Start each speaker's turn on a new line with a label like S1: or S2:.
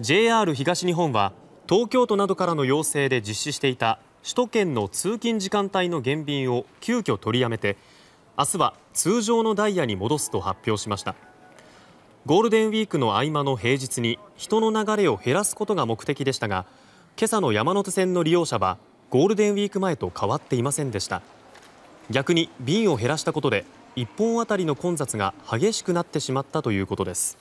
S1: ＪＲ 東日本は東京都などからの要請で実施していた首都圏の通勤時間帯の減便を急きょ取りやめて明日は通常のダイヤに戻すと発表しましたゴールデンウィークの合間の平日に人の流れを減らすことが目的でしたが今朝の山手線の利用者はゴールデンウィーク前と変わっていませんでした逆に便を減らしたことで1本あたりの混雑が激しくなってしまったということです。